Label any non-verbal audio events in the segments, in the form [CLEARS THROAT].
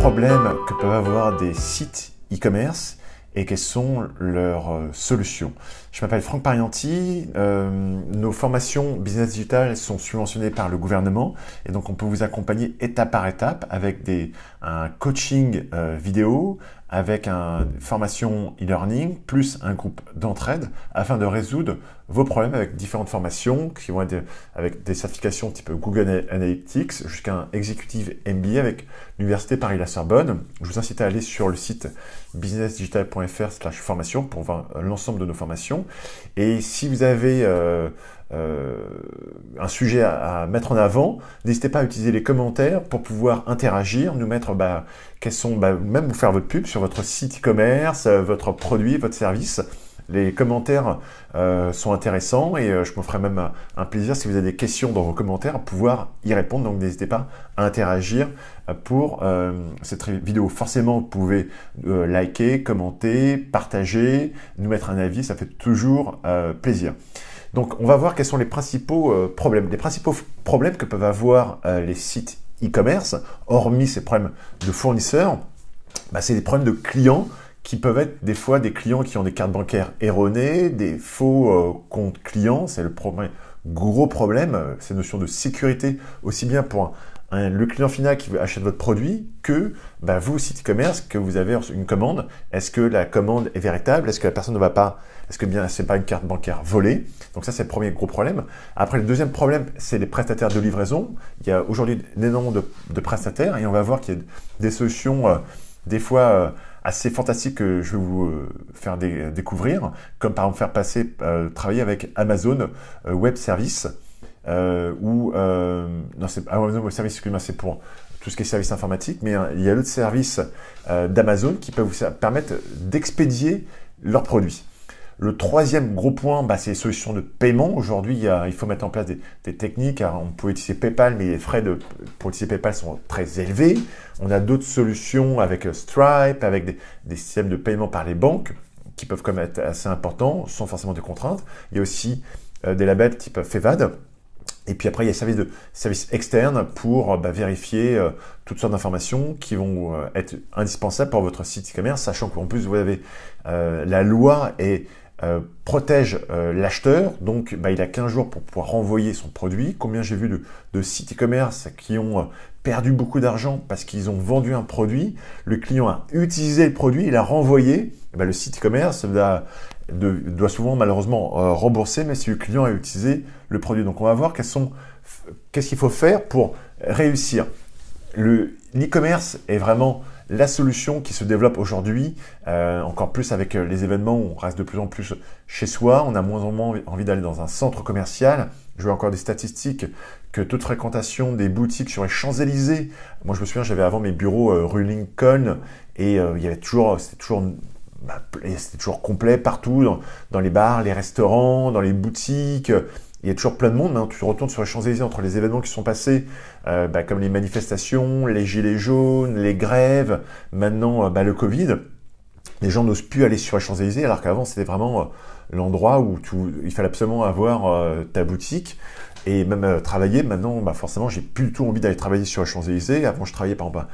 problèmes que peuvent avoir des sites e-commerce et quelles sont leurs euh, solutions. Je m'appelle Franck Parianti, euh, nos formations business digital sont subventionnées par le gouvernement et donc on peut vous accompagner étape par étape avec des, un coaching euh, vidéo, avec une formation e-learning plus un groupe d'entraide afin de résoudre vos problèmes avec différentes formations qui vont être avec des certifications type Google Analytics jusqu'à un exécutif MBA avec l'université Paris-La Sorbonne. Je vous incite à aller sur le site businessdigital.fr/formation pour voir l'ensemble de nos formations. Et si vous avez euh, euh, un sujet à, mettre en avant, n'hésitez pas à utiliser les commentaires pour pouvoir interagir, nous mettre bah, sont, bah, même vous faire votre pub sur votre site e-commerce, euh, votre produit, votre service. Les commentaires euh, sont intéressants et je me ferai même un, plaisir si vous avez des questions dans vos commentaires pouvoir y répondre. Donc n'hésitez pas à interagir pour cette vidéo. Forcément, vous pouvez liker, commenter, partager, nous mettre un avis, ça fait toujours plaisir. Donc on va voir quels sont les principaux euh, problèmes, les principaux problèmes que peuvent avoir euh, les sites e-commerce, hormis ces problèmes de fournisseurs, bah, c'est des problèmes de clients qui peuvent être des fois des clients qui ont des cartes bancaires erronées, des faux euh, comptes clients, c'est le gros problème, ces notions de sécurité, aussi bien pour le client final qui veut acheter votre produit que bah, vous, site e-commerce, que vous avez une commande. Est-ce que la commande est véritable Est-ce que la personne ne va pas est-ce que bien, c'est pas une carte bancaire volée. Donc ça, c'est le premier gros problème. Après, le deuxième problème, c'est les prestataires de livraison. Il y a aujourd'hui énormément de, prestataires et on va voir qu'il y a des solutions, euh, des fois, euh, assez fantastiques que je vais vous euh, faire découvrir, comme par exemple faire passer, travailler avec Amazon Web Service, ou non, c'est ah, Amazon Web Service, c'est pour tout ce qui est service informatique, mais il y a d'autres services d'Amazon qui peuvent vous permettre d'expédier leurs produits. Le troisième gros point, bah, c'est les solutions de paiement. Aujourd'hui, il, faut mettre en place des, techniques. on peut utiliser PayPal, mais les frais de, pour utiliser PayPal sont très élevés. On a d'autres solutions avec euh, Stripe, avec des, systèmes de paiement par les banques qui peuvent quand être assez importants, sans forcément des contraintes. Il y a aussi euh, des labels type FEVAD. Et puis après, il y a service services service externe pour euh, bah, vérifier toutes sortes d'informations qui vont être indispensables pour votre site e-commerce, sachant qu'en plus vous avez la loi et... Euh, protège euh, l'acheteur, donc bah, il a 15 jours pour pouvoir renvoyer son produit. Combien j'ai vu de, sites e-commerce qui ont euh, perdu beaucoup d'argent parce qu'ils ont vendu un produit, le client a utilisé le produit, il a renvoyé, bah, le site e-commerce doit, souvent malheureusement rembourser, mais si le client a utilisé le produit. Donc on va voir qu'est-ce qu'il faut faire pour réussir. L'e-commerce est vraiment la solution qui se développe aujourd'hui, euh, encore plus avec euh, les événements où on reste de plus en plus chez soi, on a moins en moins envie d'aller dans un centre commercial. Je vois encore des statistiques que toute fréquentation des boutiques sur les Champs-Élysées. Moi, je me souviens, j'avais avant mes bureaux euh, rue Lincoln et il y avait toujours, c'était toujours bah, c'était toujours complet partout, dans, les bars, les restaurants, dans les boutiques. Il y a toujours plein de monde. tu retournes sur les Champs-Élysées entre les événements qui sont passés, euh, bah, comme les manifestations, les gilets jaunes, les grèves, maintenant euh, bah, le Covid. Les gens n'osent plus aller sur les Champs-Élysées, alors qu'avant, c'était vraiment euh, l'endroit où il fallait absolument avoir ta boutique et même travailler. Maintenant, bah, forcément, j'ai plus du tout envie d'aller travailler sur les Champs-Élysées. Avant, je travaillais par exemple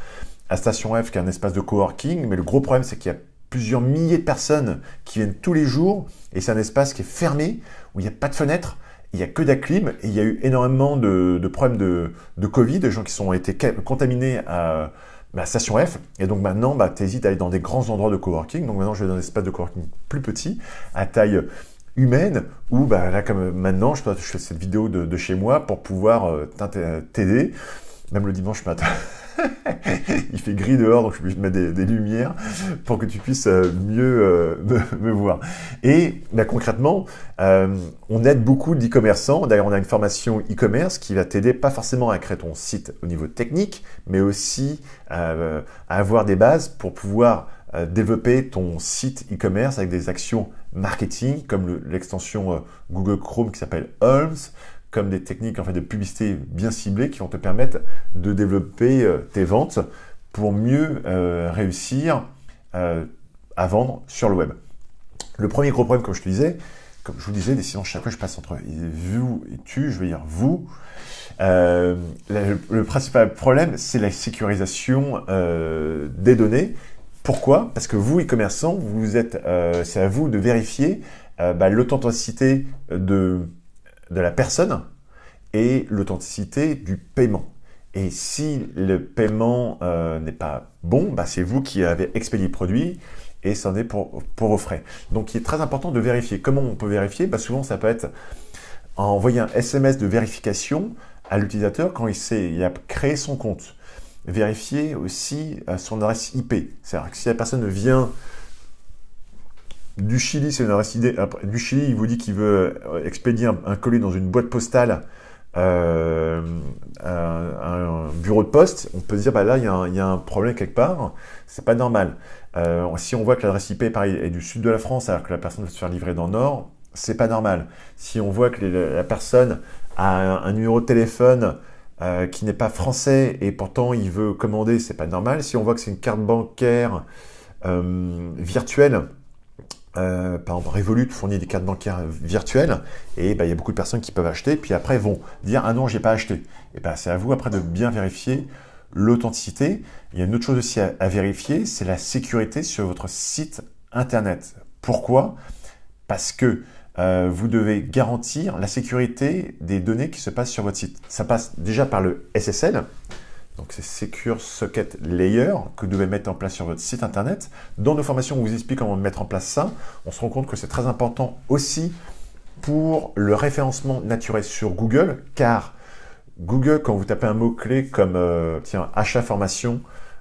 à Station F, qui est un espace de coworking, mais le gros problème, c'est qu'il y a plusieurs milliers de personnes qui viennent tous les jours, et c'est un espace qui est fermé, où il n'y a pas de fenêtre, il n'y a que d'aclim et il y a eu énormément de, problèmes de, Covid, de gens qui sont été contaminés à bah, station F. Et donc maintenant, bah, tu hésites à aller dans des grands endroits de coworking. Donc maintenant, je vais dans des espaces de coworking plus petits, à taille humaine, où bah, là, comme maintenant, je, fais cette vidéo de, chez moi pour pouvoir euh, t'aider même le dimanche matin. [LAUGHS] il fait gris dehors, donc je vais mettre des, lumières pour que tu puisses euh, mieux euh, [LAUGHS] me, voir. Et bah, concrètement, euh, on aide beaucoup d'e-commerçants. D'ailleurs, on a une formation e-commerce qui va t'aider pas forcément à créer ton site au niveau technique, mais aussi à avoir des bases pour pouvoir développer ton site e-commerce avec des actions marketing comme l'extension Google Chrome qui s'appelle Holmes, comme des techniques en fait, de publicité bien ciblées qui vont te permettre de développer euh, tes ventes pour mieux euh, réussir euh, à vendre sur le web. Le premier gros problème, comme je te disais, comme je vous disais, décidons chaque fois je passe entre vous et tu, je veux dire vous. le, principal problème, c'est la sécurisation des données. Pourquoi Parce que vous, e-commerçants, vous êtes, c'est à vous de vérifier bah, l'authenticité de de la personne et l'authenticité du paiement. Et si le paiement euh, n'est pas bon, bah c'est vous qui avez expédié le produit et c'en est pour, vos frais. Donc il est très important de vérifier. Comment on peut vérifier bah, Souvent ça peut être envoyer un SMS de vérification à l'utilisateur quand il, sait, il a créé son compte. Vérifier aussi euh, son adresse IP. C'est-à-dire que si la personne vient du Chili, c'est une idée. Du Chili, il vous dit qu'il veut euh, expédier un, colis dans une boîte postale euh, un, bureau de poste, on peut se dire bah là il y, a un problème quelque part, c'est pas normal. Euh, si on voit que l'adresse IP est du sud de la France alors que la personne veut se faire livrer dans le nord, c'est pas normal. Si on voit que la personne a un, numéro de téléphone euh, qui n'est pas français et pourtant il veut commander, c'est pas normal. Si on voit que c'est une carte bancaire virtuelle euh, par exemple Revolut fournit des cartes bancaires virtuelles, et bah, il y a beaucoup de personnes qui peuvent acheter, puis après vont dire ah non j'ai pas acheté. Et ben c'est à vous après de bien vérifier l'authenticité. Il y a une autre chose aussi à, vérifier, c'est la sécurité sur votre site internet. Pourquoi Parce que euh, vous devez garantir la sécurité des données qui se passent sur votre site. Ça passe déjà par le SSL, donc c'est Secure Socket Layer que vous devez mettre en place sur votre site internet. Dans nos formations, on vous explique comment mettre en place ça. On se rend compte que c'est très important aussi pour le référencement naturel sur Google, car Google, quand vous tapez un mot-clé comme euh, tiens, achat formation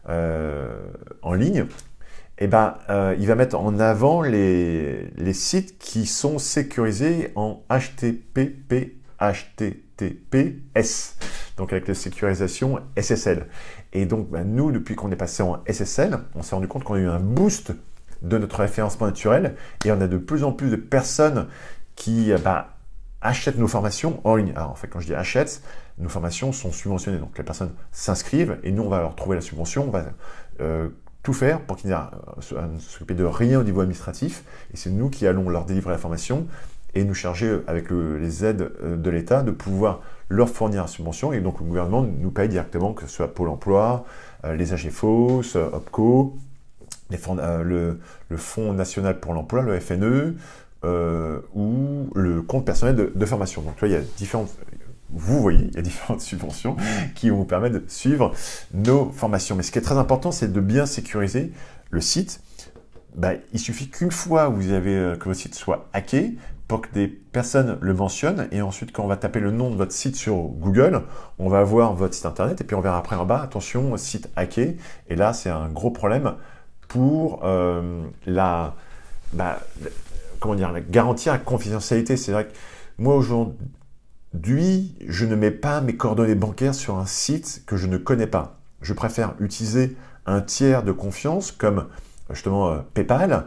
euh, en ligne, eh ben, euh, il va mettre en avant les, sites qui sont sécurisés en HTTP. HTTPS, donc avec la sécurisation SSL. Et donc, bah, nous, depuis qu'on est passé en SSL, on s'est rendu compte qu'on a eu un boost de notre référencement naturel et on a de plus en plus de personnes qui bah, achètent nos formations en ligne. Alors, en fait, quand je dis achète nos formations sont subventionnées. Donc, les personnes s'inscrivent et nous, on va leur trouver la subvention, on va euh, tout faire pour qu'ils ne s'occupent de rien au niveau administratif et c'est nous qui allons leur délivrer la formation et nous charger avec les aides euh, de l'État de pouvoir leur fournir une subvention et donc le gouvernement nous paye directement, que ce soit Pôle emploi, euh, les AGFOS, OPCO, euh, le, Fonds national pour l'emploi, le FNE, ou le compte personnel de, formation. Donc là, il y a différentes. Vous voyez, il y a différentes [LAUGHS] subventions qui vous permettre de suivre nos formations. Mais ce qui est très important, c'est de bien sécuriser le site. Bah, il suffit qu'une fois que votre site soit hacké, pour que des personnes le mentionnent. Et ensuite, quand on va taper le nom de votre site sur Google, on va voir votre site internet et puis on verra après en bas, attention, site hacké. Et là, c'est un gros problème pour euh, la, bah, comment dire, la garantie confidentialité. C'est vrai que moi, aujourd'hui, je ne mets pas mes coordonnées bancaires sur un site que je ne connais pas. Je préfère utiliser un tiers de confiance comme justement euh, PayPal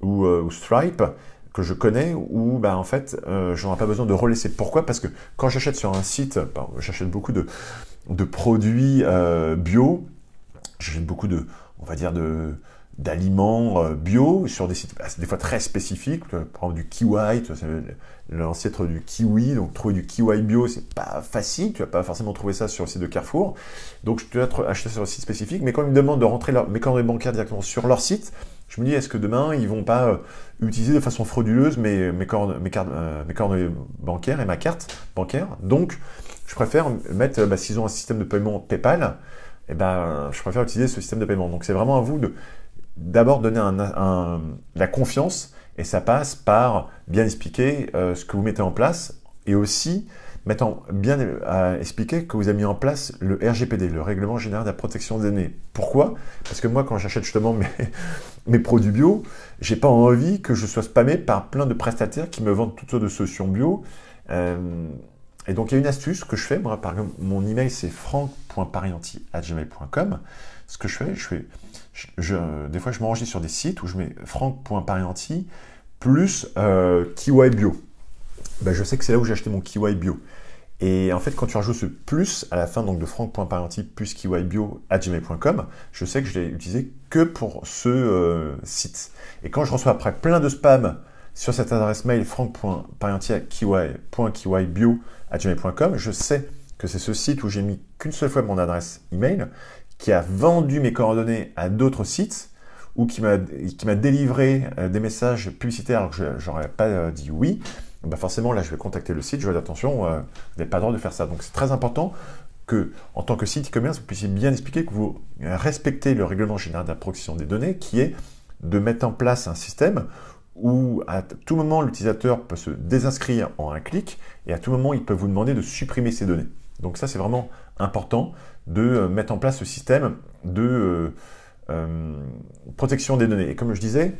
ou euh, Stripe que je connais où bah, en fait euh, je n'aurai pas besoin de relaisser. Pourquoi Parce que quand j'achète sur un site, bah, j'achète beaucoup de, produits euh, bio, j'achète beaucoup de, on va dire de d'aliments euh, bio sur des sites bah, des fois très spécifiques, prendre du kiwi, l'ancêtre du kiwi, donc trouver du kiwi bio c'est pas facile, tu vas pas forcément trouver ça sur le site de Carrefour, donc je dois acheter sur un site spécifique, mais quand ils me demandent de rentrer mes coordonnées bancaires directement sur leur site, je me dis, est-ce que demain, ils vont pas euh, utiliser de façon frauduleuse mes, mes, cornes, cartes, euh, bancaires et ma carte bancaire Donc, je préfère mettre, euh, bah, s'ils ont un système de paiement PayPal, eh ben, je préfère utiliser ce système de paiement. Donc, c'est vraiment à vous de d'abord donner la confiance, et ça passe par bien expliquer ce que vous mettez en place, et aussi Maintenant, bien euh, expliquer que vous avez mis en place le RGPD, le Règlement Général de la Protection des Données. Pourquoi Parce que moi, quand j'achète justement [LAUGHS] mes, produits bio, j'ai pas envie que je sois spammé par plein de prestataires qui me vendent toutes sortes de solutions bio. Euh, et donc, il y a une astuce que je fais. Moi, par exemple, mon email, c'est franck.parianti.gmail.com. Ce que je fais, je fais... des fois, je m'enregistre sur des sites où je mets franck.parianti plus euh, Kiwi Bio. Bah, je sais que c'est là où j'ai acheté mon Kiwi Bio. Et en fait, quand tu rajoutes ce plus à la fin donc de franck.parenti plus bio à gmail.com, je sais que je l'ai utilisé que pour ce euh, site. Et quand je reçois après plein de spam sur cette adresse mail franc.parenti à gmail.com, je sais que c'est ce site où j'ai mis qu'une seule fois mon adresse email qui a vendu mes coordonnées à d'autres sites ou qui m'a délivré euh, des messages publicitaires alors que j'aurais pas euh, dit oui bah, forcément, là, je vais contacter le site, je vais dire attention, euh, vous n'avez pas le droit de faire ça. Donc, c'est très important que, en tant que site e-commerce, vous puissiez bien expliquer que vous respectez le règlement général protection des données, qui est de mettre en place un système où à tout moment l'utilisateur peut se désinscrire en un clic et à tout moment il peut vous demander de supprimer ses données. Donc ça c'est vraiment important de euh, mettre en place ce système de euh, protection des données. Et comme je disais,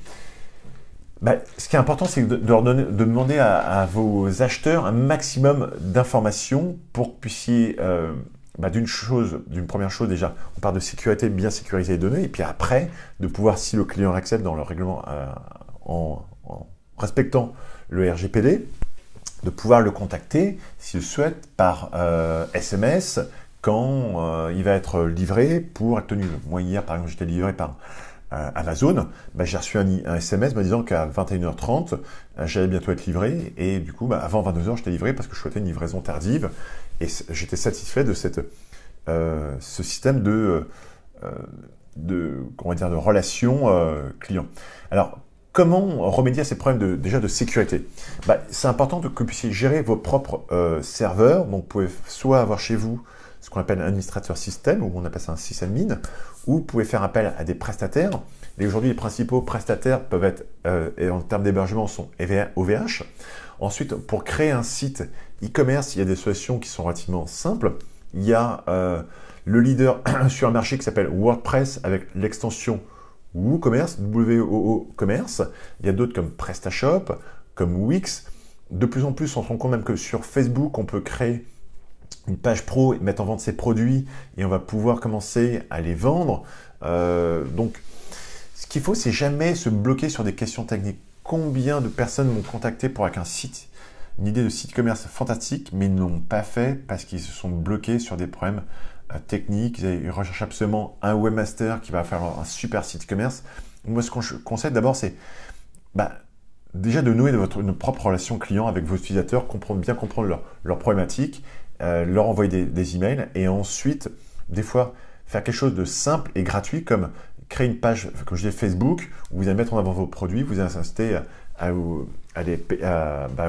bah, ce qui est important, c'est de, de demander à, vos acheteurs un maximum d'informations pour que puissiez, euh, bah, d'une chose, d'une première chose déjà, on parle de sécurité, bien sécuriser les données, et puis après, de pouvoir, si le client accepte dans le règlement euh, en, respectant le RGPD, de pouvoir le contacter, s'il le souhaite, par SMS euh, quand il va être livré pour être tenu. Moi, hier, par exemple, j'étais livré par Amazon, bah, j'ai reçu un, SMS me disant qu'à 21h30, euh, j'allais bientôt être livré. Et du coup, bah, avant 22h, j'étais livré parce que je souhaitais une livraison tardive. Et j'étais satisfait de cette, euh, ce système de, euh, euh, dire, de relation client. Alors, comment remédier à ces problèmes de, déjà de sécurité bah, C'est important que vous puissiez gérer vos propres serveurs. Donc, vous pouvez soit avoir chez vous ce qu'on appelle administrateur système, ou on appelle ça un sysadmin, où vous pouvez faire appel à des prestataires. Et aujourd'hui, les principaux prestataires peuvent être, euh, et en termes d'hébergement, sont e OVH. Ensuite, pour créer un site e-commerce, il y a des solutions qui sont relativement simples. Il y a euh, le leader [CLEARS THROAT] sur un marché qui s'appelle WordPress avec l'extension WooCommerce, W-O-O Commerce. Il y a d'autres comme PrestaShop, comme Wix. De plus en plus, on se rend compte même que sur Facebook, on peut créer page pro et mettre en vente ses produits et on va pouvoir commencer à les vendre. Euh, donc, ce qu'il faut, c'est jamais se bloquer sur des questions techniques. Combien de personnes m'ont contacté pour avec un site, une idée de site commerce fantastique, mais ils ne l'ont pas fait parce qu'ils se sont bloqués sur des problèmes euh, techniques. Ils recherchent absolument un webmaster qui va faire un super site commerce. Moi, ce qu'on je conseille d'abord, c'est bah, déjà de nouer de votre, une propre relation client avec vos utilisateurs, comprendre, bien comprendre leurs problématiques euh, leur envoyer des, emails et ensuite, des fois, faire quelque chose de simple et gratuit comme créer une page, comme je dis, Facebook, où vous allez mettre en avant vos produits, vous allez inciter bah,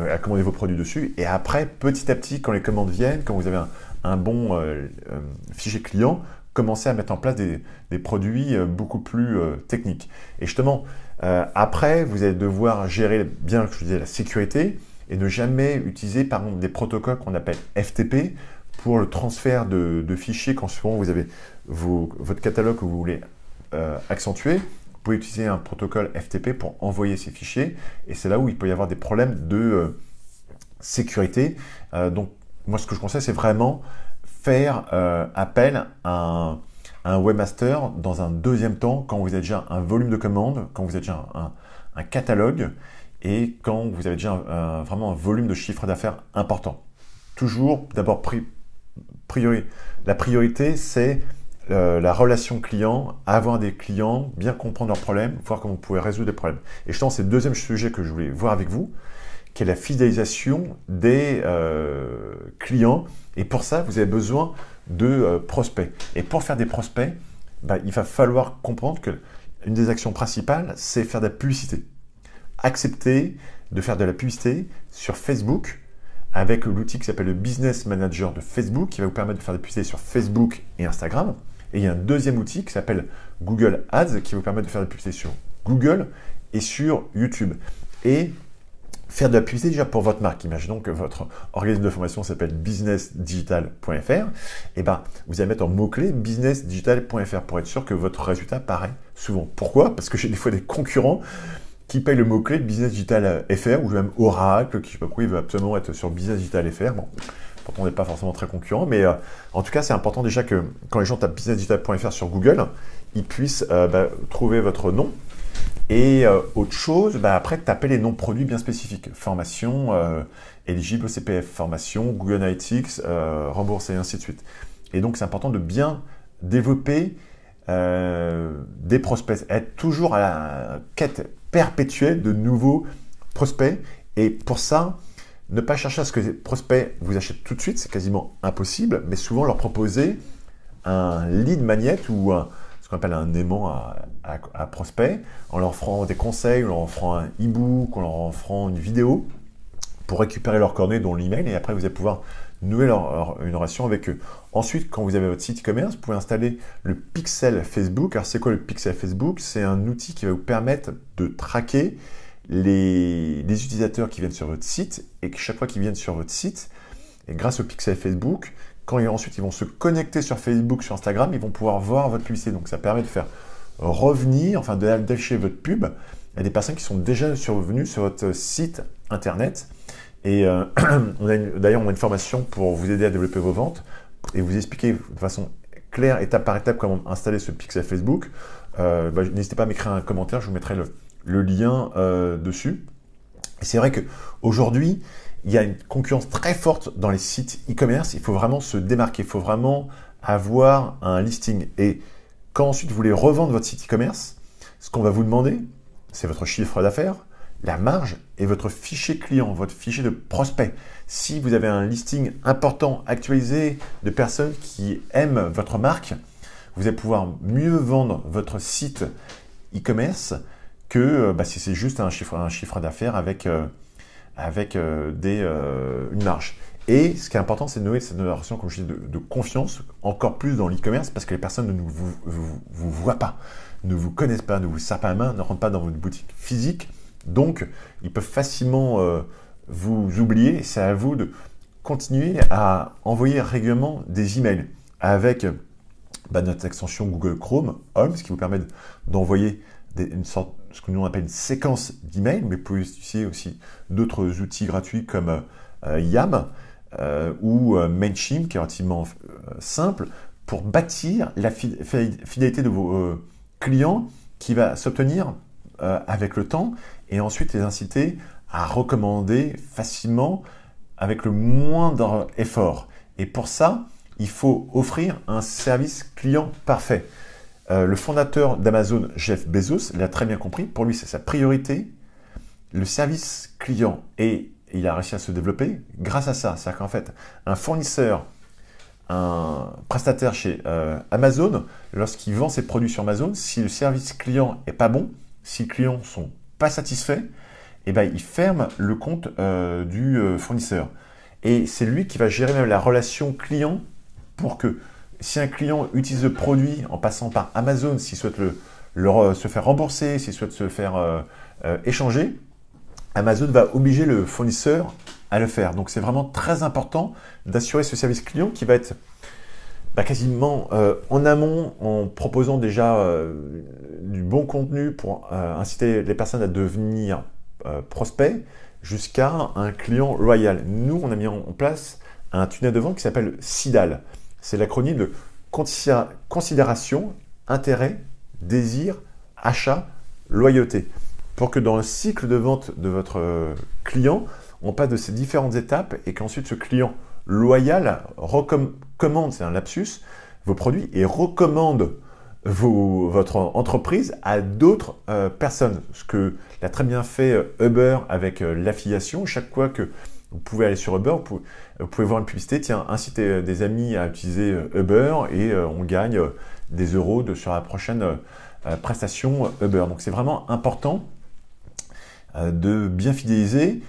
à, commander vos produits dessus. Et après, petit à petit, quand les commandes viennent, quand vous avez un, bon euh, euh, fichier client, commencez à mettre en place des, produits beaucoup plus techniques. Et justement, après, vous allez devoir gérer bien, je disais, la sécurité, et ne jamais utiliser par exemple des protocoles qu'on appelle FTP pour le transfert de, fichiers quand souvent vous avez votre catalogue que vous voulez euh, accentuer. Vous pouvez utiliser un protocole FTP pour envoyer ces fichiers et c'est là où il peut y avoir des problèmes de euh, sécurité. Euh, donc moi ce que je conseille c'est vraiment faire appel à un, webmaster dans un deuxième temps quand vous avez déjà un volume de commandes, quand vous avez déjà un catalogue et quand vous avez déjà vraiment un volume de chiffre d'affaires important. Toujours, d'abord, la priorité, c'est euh, la relation client, avoir des clients, bien comprendre leurs problèmes, voir comment vous pouvez résoudre des problèmes. Et je pense que c'est le deuxième sujet que je voulais voir avec vous, qui est la fidélisation des euh, clients. Et pour ça, vous avez besoin de euh, prospects. Et pour faire des prospects, bah, il va falloir comprendre que des actions principales, c'est faire de la publicité accepter de faire de la publicité sur Facebook avec l'outil qui s'appelle le Business Manager de Facebook, qui va vous permettre de faire de la publicité sur Facebook et Instagram. Et il y a un deuxième outil qui s'appelle Google Ads, qui vous permet de faire la publicité sur Google et sur YouTube. Et faire de la publicité déjà pour votre marque. Imaginons que votre organisme de formation s'appelle businessdigital.fr. Et eh ben, vous allez mettre en mot-clé businessdigital.fr pour être sûr que votre résultat paraît souvent. Pourquoi Parce que j'ai des fois des concurrents qui paye le mot-clé de Business Digital euh, FR, ou même Oracle, qui je sais pas pourquoi il veut absolument être sur Business Digital FR. Bon, pourtant on n'est pas forcément très concurrent, mais euh, en tout cas c'est important déjà que quand les gens tapent businessdigital.fr sur Google, ils puissent euh, bah, trouver votre nom. Et autre chose, bah, après taper les noms produits bien spécifiques. Formation, éligible CPF, formation, Google Analytics, remboursé, et ainsi de suite. Et donc c'est important de bien développer euh, des prospects, être toujours à la quête perpétuelle de nouveaux prospects. Et pour ça, ne pas chercher à ce que les prospects vous achètent tout de suite, c'est quasiment impossible, mais souvent leur proposer un lead magnet ou ce qu'on appelle un aimant à, à, prospect, en leur offrant des conseils, en leur offrant un e-book, en leur offrant une vidéo pour récupérer leur coordonnées, dont l'email, et après vous allez pouvoir nouer leur, une relation avec eux. Ensuite, quand vous avez votre site e-commerce, vous pouvez installer le pixel Facebook. Alors c'est quoi le pixel Facebook C'est un outil qui va vous permettre de traquer les, utilisateurs qui viennent sur votre site et que chaque fois qu'ils viennent sur votre site, et grâce au pixel Facebook, quand ils, ensuite ils vont se connecter sur Facebook, sur Instagram, ils vont pouvoir voir votre publicité. Donc ça permet de faire revenir, enfin d'afficher votre pub à des personnes qui sont déjà survenues sur votre site internet et euh, [CLEARS THROAT] d'ailleurs, on a une formation pour vous aider à développer vos ventes et vous expliquer de façon claire, étape par étape, comment installer ce pixel Facebook. Euh, bah, n'hésitez pas à m'écrire un commentaire, je vous mettrai le, lien euh, dessus. dessus. C'est vrai qu'aujourd'hui, il y a une concurrence très forte dans les sites e-commerce. Il faut vraiment se démarquer, il faut vraiment avoir un listing. Et quand ensuite vous voulez revendre votre site e-commerce, ce qu'on va vous demander, c'est votre chiffre d'affaires, la marge est votre fichier client, votre fichier de prospect. Si vous avez un listing important, actualisé, de personnes qui aiment votre marque, vous allez pouvoir mieux vendre votre site e-commerce que euh, bah, si c'est juste un chiffre, d'affaires avec, euh, avec euh, des, une marge. Et ce qui est important, c'est de nouer cette relation, de, confiance, encore plus dans l'e-commerce, parce que les personnes ne vous, voient pas, ne vous connaissent pas, ne vous serrent pas la main, ne rentrent pas dans votre boutique physique donc, ils peuvent facilement euh, vous oublier. C'est à vous de continuer à envoyer régulièrement des emails avec bah, notre extension Google Chrome Home, ce qui vous permet d'envoyer une sorte, ce que nous on appelle une séquence d'emails, mais vous pouvez utiliser aussi d'autres outils gratuits comme euh, YAM euh, ou Mailchimp, qui est relativement simple, pour bâtir la fidélité de vos clients qui va s'obtenir avec le temps et ensuite les inciter à recommander facilement avec le moindre effort. Et pour ça, il faut offrir un service client parfait. Euh, le fondateur d'Amazon, Jeff Bezos, l'a très bien compris. Pour lui, c'est sa priorité, le service client. Et il a réussi à se développer grâce à ça. C'est-à-dire qu'en fait, un fournisseur, un prestataire chez euh, Amazon, lorsqu'il vend ses produits sur Amazon, si le service client est pas bon, si les clients sont satisfait, et eh ben, il ferme le compte euh, du euh, fournisseur. Et c'est lui qui va gérer même la relation client pour que si un client utilise le produit en passant par Amazon, s'il souhaite le, se faire rembourser, s'il souhaite se faire euh, échanger, Amazon va obliger le fournisseur à le faire. Donc c'est vraiment très important d'assurer ce service client qui va être bah, quasiment euh, en amont, en proposant déjà euh, du bon contenu pour euh, inciter les personnes à devenir prospects, jusqu'à un client loyal. Nous, on a mis en place un tunnel de vente qui s'appelle SIDAL. C'est l'acronyme de considération, intérêt, désir, achat, loyauté. Pour que dans le cycle de vente de votre client, on passe de ces différentes étapes et qu'ensuite ce client Loyal recommande, c'est un lapsus, vos produits et recommande votre entreprise à d'autres euh, personnes. Ce que l'a très bien fait euh, Uber avec euh, l'affiliation. Chaque fois que vous pouvez aller sur Uber, vous pouvez, voir une publicité, tiens, incitez des amis à utiliser Uber et on gagne des euros de, sur la prochaine prestation Uber. Donc c'est vraiment important de bien fidéliser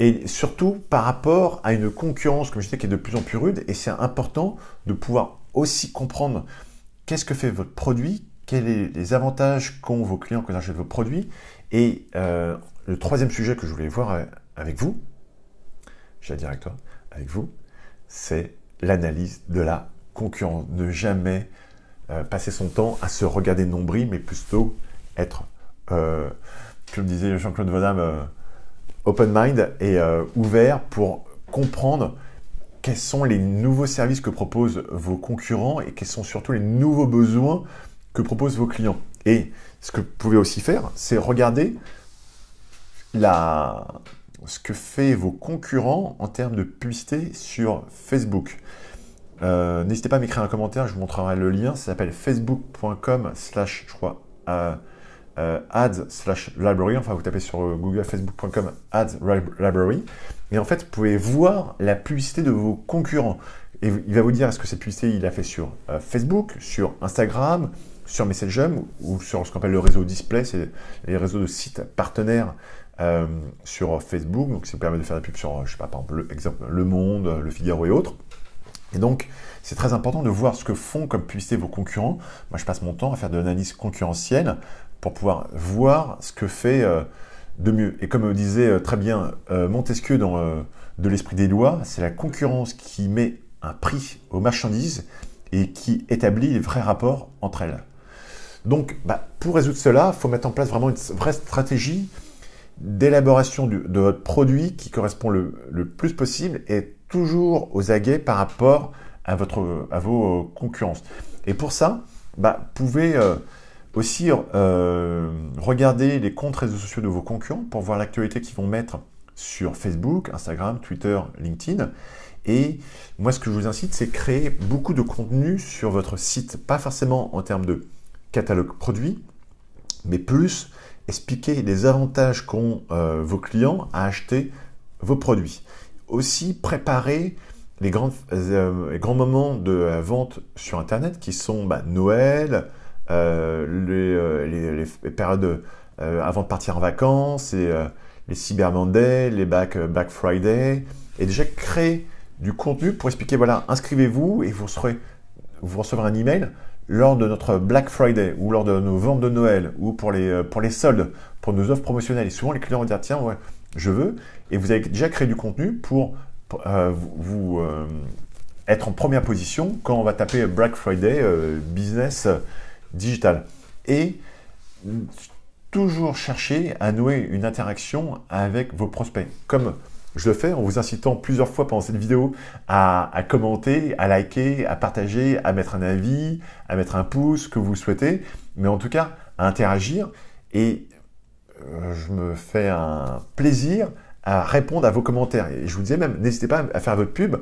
et surtout par rapport à une concurrence, comme je disais, qui est de plus en plus rude, et c'est important de pouvoir aussi comprendre qu'est-ce que fait votre produit, quels sont les avantages qu'ont vos clients quand ils achètent vos produits, et euh, le troisième sujet que je voulais voir euh, avec vous, j'allais dire avec toi, avec vous, c'est l'analyse de la concurrence. Ne jamais euh, passer son temps à se regarder nombril, mais plutôt être, euh, comme disait Jean-Claude Van Damme, open mind et euh, ouvert pour comprendre quels sont les nouveaux services que proposent vos concurrents et quels sont surtout les nouveaux besoins que proposent vos clients. Et ce que vous pouvez aussi faire, c'est regarder la... ce que fait vos concurrents en termes de publicité sur Facebook. Euh, n'hésitez pas à m'écrire un commentaire, je vous montrerai le lien. Ça s'appelle facebook.com slash, euh, euh, ads slash library, enfin vous tapez sur euh, Google, facebook.com ads library, et en fait vous pouvez voir la publicité de vos concurrents. Et il va vous dire est-ce que cette publicité il a fait sur euh, Facebook, sur Instagram, sur Messenger ou sur ce qu'on appelle le réseau display, c'est les réseaux de sites partenaires sur Facebook, donc ça vous permet de faire des pubs sur, je sais pas, par exemple, le Monde, Le Figaro et autres. Et donc, c'est très important de voir ce que font comme publicité vos concurrents. Moi, je passe mon temps à faire de l'analyse concurrentielle pour pouvoir voir ce que fait euh, de mieux. Et comme euh, disait euh, très bien Montesquieu dans De l'esprit des lois, c'est la concurrence qui met un prix aux marchandises et qui établit les vrais rapports entre elles. Donc, bah, pour résoudre cela, il faut mettre en place vraiment une vraie stratégie d'élaboration de votre produit qui correspond le, plus possible et toujours aux aguets par rapport à, votre, à vos euh, concurrences. Et pour ça, bah, vous pouvez euh, aussi euh, regarder les comptes réseaux sociaux de vos concurrents pour voir l'actualité qu'ils vont mettre sur Facebook, Instagram, Twitter, LinkedIn. Et moi, ce que je vous incite, c'est créer beaucoup de contenu sur votre site, pas forcément en termes de catalogue produit, mais plus expliquer les avantages qu'ont vos clients à acheter vos produits. Aussi préparer euh, les, grands moments de vente sur Internet qui sont bah, Noël, euh, euh, les, les, périodes avant de partir en vacances, et, les Cyber Monday, les Back, Back Friday, et déjà créer du contenu pour expliquer, voilà, inscrivez-vous et vous, serez, vous recevrez un email lors de notre Black Friday ou lors de nos ventes de Noël ou pour les, pour les soldes, pour nos offres promotionnelles. Et souvent, les clients vont dire, tiens, ouais, je veux. Et vous avez déjà créé du contenu pour euh, vous euh, être en première position quand on va taper Black Friday euh, business digital. Et toujours chercher à nouer une interaction avec vos prospects. Comme je le fais en vous incitant plusieurs fois pendant cette vidéo à, à, commenter, à liker, à partager, à mettre un avis, à mettre un pouce, que vous souhaitez, mais en tout cas à interagir. Et je me fais un plaisir à répondre à vos commentaires. Et je vous disais même, n'hésitez pas à faire votre pub.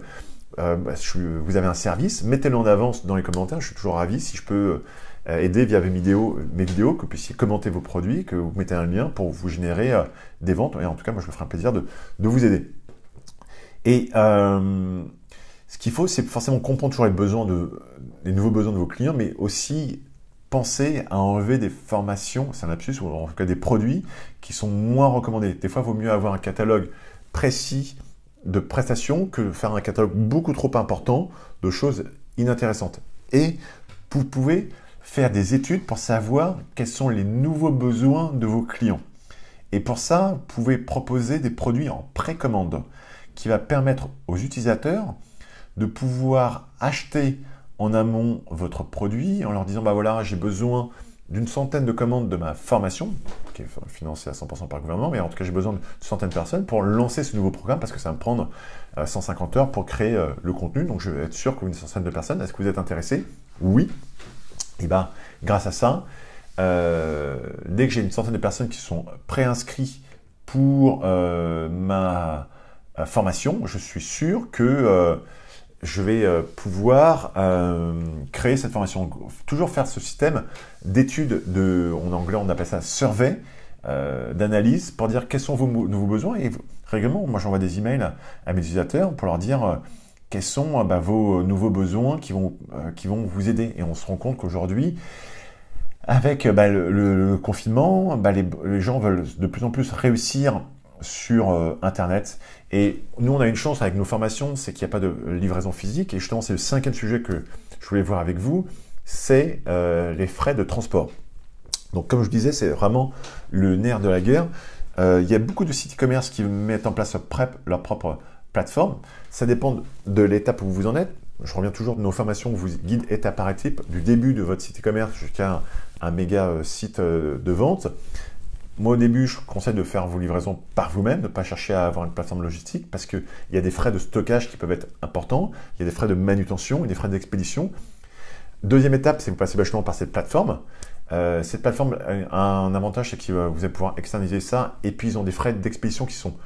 Euh, bah, je, vous avez un service, mettez-le en avance dans les commentaires. Je suis toujours ravi si je peux euh, aider via mes vidéos, mes vidéos, que vous puissiez commenter vos produits, que vous mettez un lien pour vous générer euh, des ventes. Et en tout cas, moi, je me ferai un plaisir de, vous aider. Et ce qu'il faut, c'est forcément comprendre toujours les besoins de, les nouveaux besoins de vos clients, mais aussi penser à enlever des formations, c'est un ou en tout cas des produits qui sont moins recommandés. Des fois, il vaut mieux avoir un catalogue précis de prestations que faire un catalogue beaucoup trop important de choses inintéressantes. Et vous pouvez faire des études pour savoir quels sont les nouveaux besoins de vos clients. Et pour ça, vous pouvez proposer des produits en précommande qui va permettre aux utilisateurs de pouvoir acheter en amont votre produit en leur disant bah voilà, j'ai besoin d'une centaine de commandes de ma formation, qui est financée à 100% par le gouvernement, mais en tout cas j'ai besoin de centaine de personnes pour lancer ce nouveau programme parce que ça va me prendre 150 euh, heures pour créer euh, le contenu. Donc je vais être sûr que vous une centaine de personnes. Est-ce que vous êtes intéressé Oui. Et eh bien, grâce à ça, euh, dès que j'ai une centaine de personnes qui sont préinscrites pour ma formation, je suis sûr que je vais euh, pouvoir euh, créer cette formation. Toujours faire ce système d'études, en anglais on appelle ça survey, euh, d'analyse pour dire quels sont vos nouveaux besoins. Et régulièrement, moi j'envoie des emails à mes utilisateurs pour leur dire quels sont bah, vos nouveaux besoins qui vont, qui vont vous aider. Et on se rend compte qu'aujourd'hui, avec bah, le, confinement, bah, les, gens veulent de plus en plus réussir sur Internet et nous, on a une chance avec nos formations, c'est qu'il n'y a pas de livraison physique. Et justement, c'est le cinquième sujet que je voulais voir avec vous, c'est euh, les frais de transport. Donc, comme je disais, c'est vraiment le nerf de la guerre. Euh, il y a beaucoup de sites e-commerce qui mettent en place leur, propre plateforme. Ça dépend de l'étape où vous en êtes. Je reviens toujours de nos formations, vous guide étape par étape, du début de votre site e-commerce jusqu'à un, méga euh, site de vente. Moi, au début, je conseille de faire vos livraisons par vous-même, de ne pas chercher à avoir une plateforme logistique, parce qu'il y a des frais de stockage qui peuvent être importants, il y a des frais de manutention et des frais d'expédition. Deuxième étape, c'est de passer passez vachement par cette plateforme. Euh, cette plateforme a un avantage, c'est que vous allez pouvoir externaliser ça, et puis ils ont des frais d'expédition qui sont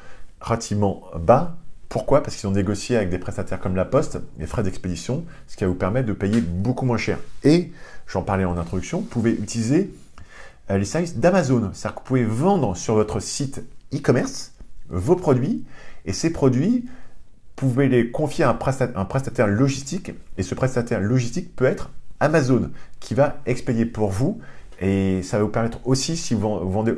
relativement bas. Pourquoi Parce qu'ils ont négocié avec des prestataires comme La Poste les frais d'expédition, ce qui va vous permettre de payer beaucoup moins cher. Et, j'en parlais en introduction, vous pouvez utiliser euh, les services d'Amazon. C'est-à-dire que vous pouvez vendre sur votre site e-commerce vos produits et ces produits, vous pouvez les confier à un prestataire, logistique et ce prestataire logistique peut être Amazon qui va expédier pour vous et ça va vous permettre aussi si vous vendez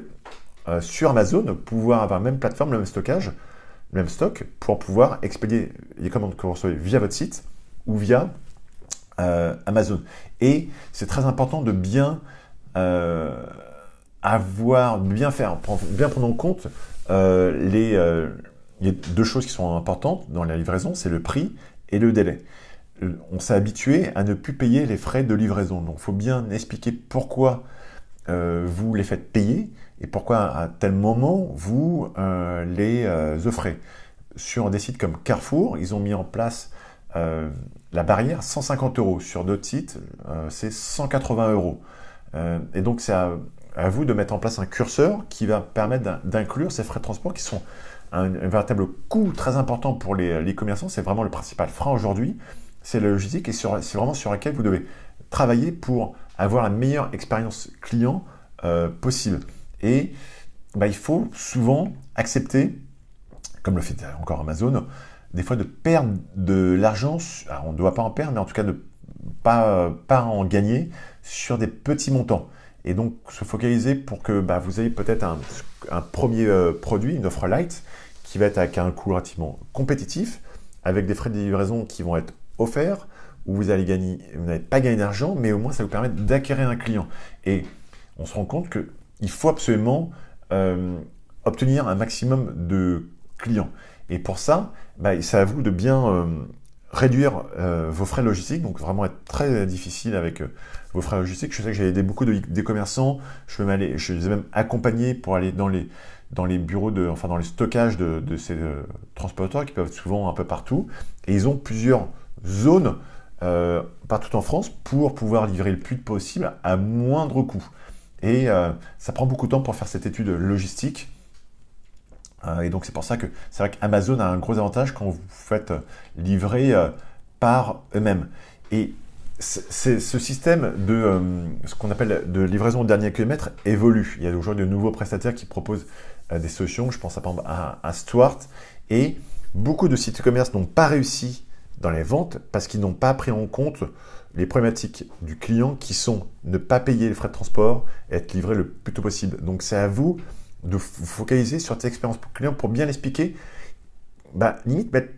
euh, sur Amazon pouvoir avoir la même plateforme, le même stockage, le même stock pour pouvoir expédier les commandes que vous recevez via votre site ou via euh, Amazon. Et c'est très important de bien euh, avoir bien faire, bien prendre en compte euh, les, euh, les, deux choses qui sont importantes dans la livraison, c'est le prix et le délai. On s'est habitué à ne plus payer les frais de livraison, donc il faut bien expliquer pourquoi vous les faites payer et pourquoi à tel moment vous les offrez. Sur des sites comme Carrefour, ils ont mis en place la barrière 150 euros. Sur d'autres sites, c'est 180 euros. Euh, et donc, c'est à, vous de mettre en place un curseur qui va permettre d'inclure ces frais de transport qui sont un, véritable coût très important pour les, commerçants. C'est vraiment le principal frein aujourd'hui. C'est la logistique et c'est vraiment sur laquelle vous devez travailler pour avoir la meilleure expérience client euh, possible. Et bah, il faut souvent accepter, comme le fait encore Amazon, des fois de perdre de l'argent. on ne doit pas en perdre, mais en tout cas de pas, pas en gagner sur des petits montants. Et donc se focaliser pour que bah, vous ayez peut-être un, premier euh, produit, une offre light, qui va être avec un coût relativement compétitif, avec des frais de livraison qui vont être offerts, où vous allez gagner, vous n'allez pas gagner d'argent, mais au moins ça vous permet d'acquérir un client. Et on se rend compte qu'il faut absolument euh, obtenir un maximum de clients. Et pour ça, bah, ça vous de bien euh, réduire euh, vos frais logistiques, donc vraiment être très difficile avec euh, vos frais logistiques. Je sais que j'ai aidé beaucoup de, des commerçants, je, je les ai même accompagnés pour aller dans les, dans les bureaux, de, enfin dans les stockages de, ces euh, transporteurs qui peuvent être souvent un peu partout. Et ils ont plusieurs zones partout en France pour pouvoir livrer le plus possible à moindre coût. Et ça prend beaucoup de temps pour faire cette étude logistique euh, et donc c'est pour ça que c'est vrai qu'Amazon a un gros avantage quand vous faites euh, livrer euh, par eux-mêmes. Et c'est ce système de ce qu'on appelle de livraison au dernier kilomètre évolue. Il y a aujourd'hui de nouveaux prestataires qui proposent des solutions. Je pense à, à, à Stuart. Et beaucoup de sites e-commerce n'ont pas réussi dans les ventes parce qu'ils n'ont pas pris en compte les problématiques du client qui sont ne pas payer les frais de transport et être livré le plus tôt possible. Donc c'est à vous de focaliser sur tes expériences client pour bien l'expliquer, bah, limite mettre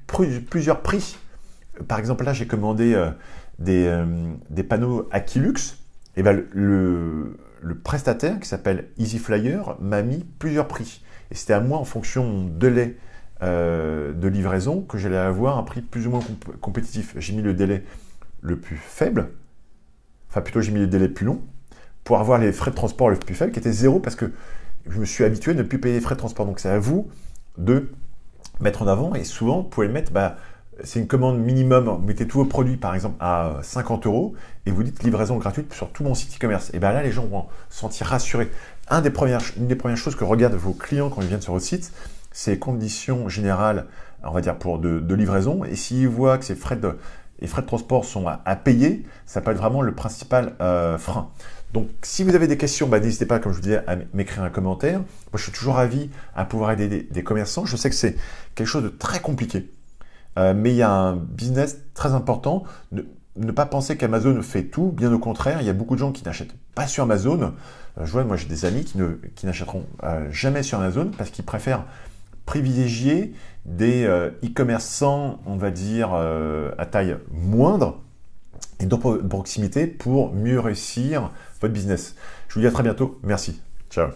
plusieurs prix. Par exemple, là, j'ai commandé euh, des, euh, des, panneaux Aquilux. Et bah, le, le, prestataire qui s'appelle Easy Flyer m'a mis plusieurs prix. Et c'était à moi, en fonction de délai euh, de livraison, que j'allais avoir un prix plus ou moins compétitif. J'ai mis le délai le plus faible, enfin plutôt j'ai mis le délai plus long, pour avoir les frais de transport le plus faible, qui était zéro, parce que je me suis habitué à ne plus payer les frais de transport. Donc c'est à vous de mettre en avant et souvent vous pouvez le mettre, bah, c'est une commande minimum, vous mettez tous vos produits par exemple à 50 euh, euros et vous dites livraison gratuite sur tout mon site e-commerce. Et bien bah, là les gens vont se sentir rassurés. une des premières choses que regardent vos clients quand ils viennent sur votre site, c'est les conditions générales, on va dire, pour de, livraison. Et s'ils voient que ces frais de, frais de transport sont à, payer, ça peut être vraiment le principal euh, frein. Donc, si vous avez des questions, bah, n'hésitez pas, comme je vous disais, à m'écrire un commentaire. Moi, je suis toujours ravi à hein, pouvoir aider des, commerçants. Je sais que c'est quelque chose de très compliqué, euh, mais il y a un business très important. Ne, pas penser qu'Amazon fait tout, bien au contraire, il y a beaucoup de gens qui n'achètent pas sur Amazon. Euh, je vois, moi j'ai des amis qui, ne, qui n'achèteront euh, jamais sur Amazon parce qu'ils préfèrent privilégier des e-commerçants, on va dire, à taille moindre, et de proximité pour mieux réussir votre business. Je vous dis à très bientôt. Merci. Ciao.